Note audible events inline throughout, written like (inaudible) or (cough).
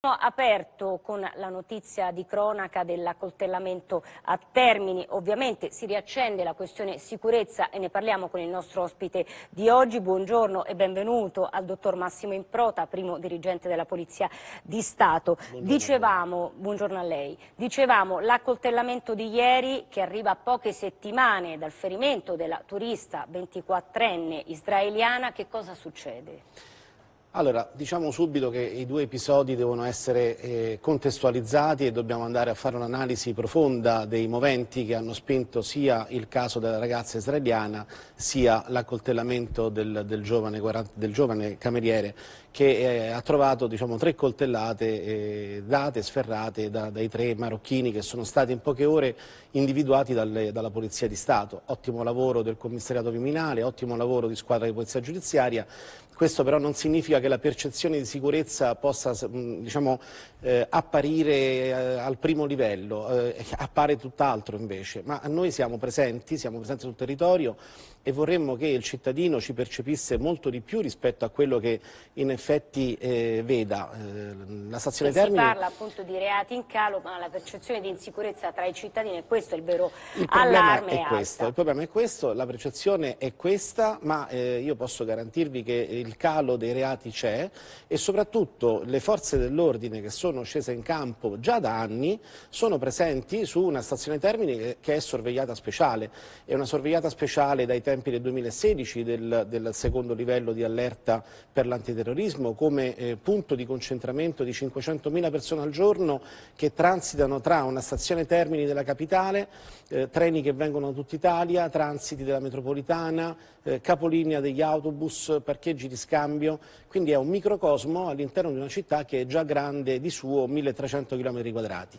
Abbiamo aperto con la notizia di cronaca dell'accoltellamento a termini. Ovviamente si riaccende la questione sicurezza e ne parliamo con il nostro ospite di oggi. Buongiorno e benvenuto al dottor Massimo Improta, primo dirigente della Polizia di Stato. Buongiorno. Dicevamo, buongiorno a lei, dicevamo l'accoltellamento di ieri che arriva a poche settimane dal ferimento della turista 24enne israeliana. Che cosa succede? Allora, diciamo subito che i due episodi devono essere eh, contestualizzati e dobbiamo andare a fare un'analisi profonda dei moventi che hanno spinto sia il caso della ragazza israeliana sia l'accoltellamento del, del, del, giovane, cameriere che eh, ha trovato diciamo, tre coltellate eh, date, sferrate da, dai tre marocchini che sono stati in poche ore individuati dalle, dalla Polizia di Stato. Ottimo lavoro del commissariato criminale, ottimo lavoro di squadra di polizia giudiziaria, questo però non significa significa che la percezione di sicurezza possa mm, diciamo, eh, apparire eh, al primo livello, eh, appare tutt'altro invece, ma noi siamo presenti, siamo presenti sul territorio e vorremmo che il cittadino ci percepisse molto di più rispetto a quello che in effetti eh, veda. Eh, la stazione Termini... Si parla appunto di reati in calo, ma la percezione di insicurezza tra i cittadini è questo il vero il allarme. È questo, il problema è questo, la percezione è questa, ma eh, io posso garantirvi che il calo dei reati chi c'è e soprattutto le forze dell'ordine che sono scese in campo già da anni sono presenti su una stazione termine che è sorvegliata speciale. È una sorvegliata speciale dai tempi del 2016 del, del secondo livello di allerta per l'antiterrorismo come eh, punto di concentramento di 500.000 persone al giorno che transitano tra una stazione termine della capitale, eh, treni che vengono da tutta Italia, transiti della metropolitana, eh, capolinea degli autobus, parcheggi di scambio. Quindi quindi è un microcosmo all'interno di una città che è già grande di suo 1300 km quadrati.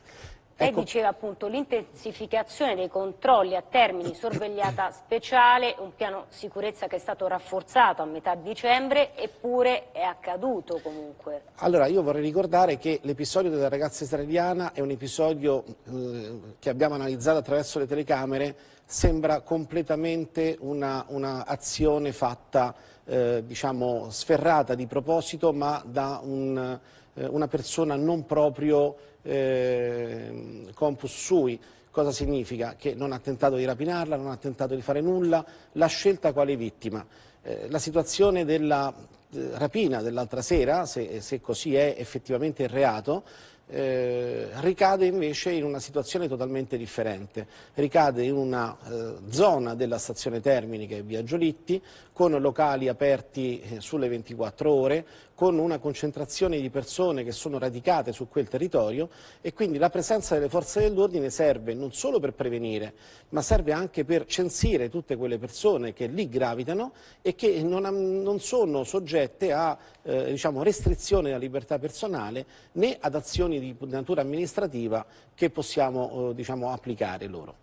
Lei ecco. diceva appunto l'intensificazione dei controlli a termini sorvegliata speciale, un piano sicurezza che è stato rafforzato a metà dicembre, eppure è accaduto comunque. Allora io vorrei ricordare che l'episodio della ragazza israeliana è un episodio eh, che abbiamo analizzato attraverso le telecamere sembra completamente un'azione una fatta, eh, diciamo, sferrata di proposito, ma da un, eh, una persona non proprio eh, compus sui. Cosa significa? Che non ha tentato di rapinarla, non ha tentato di fare nulla, La scelta quale vittima. Eh, la situazione della eh, rapina dell'altra sera, se, se così è effettivamente il reato, eh, ricade invece in una situazione totalmente differente, ricade in una eh, zona della stazione Termini che è via Giolitti, con locali aperti eh, sulle 24 ore, con una concentrazione di persone che sono radicate su quel territorio e quindi la presenza delle forze dell'ordine serve non solo per prevenire, ma serve anche per censire tutte quelle persone che lì gravitano e che non, non sono soggette a eh, diciamo, restrizioni alla libertà personale né ad azioni di natura amministrativa che possiamo eh, diciamo, applicare loro.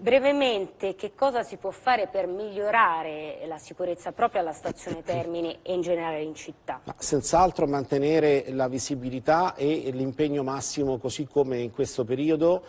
Brevemente, che cosa si può fare per migliorare la sicurezza proprio alla stazione (coughs) Termini e in generale in città? Ma senz'altro mantenere la visibilità e l'impegno massimo, così come in questo periodo,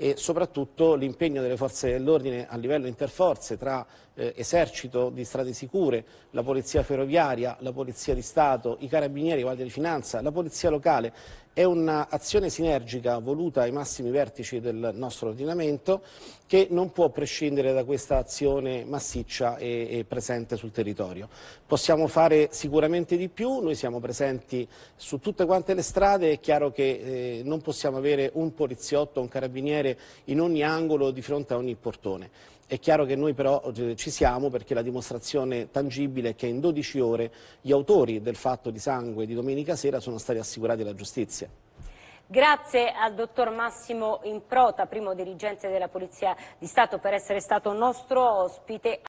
e soprattutto l'impegno delle forze dell'ordine a livello interforze tra eh, esercito di strade sicure, la polizia ferroviaria, la polizia di Stato, i carabinieri, i guardia di finanza, la polizia locale. È un'azione sinergica voluta ai massimi vertici del nostro ordinamento che non può prescindere da questa azione massiccia e, e presente sul territorio. Possiamo fare sicuramente di più, noi siamo presenti su tutte quante le strade, è chiaro che eh, non possiamo avere un poliziotto, un carabiniere carcere in ogni angolo di fronte a ogni portone. È chiaro che noi però eh, ci siamo perché la dimostrazione tangibile è che in 12 ore gli autori del fatto di sangue di domenica sera sono stati assicurati alla giustizia. Grazie al dottor Massimo Improta, primo dirigente della Polizia di Stato, per essere stato nostro ospite.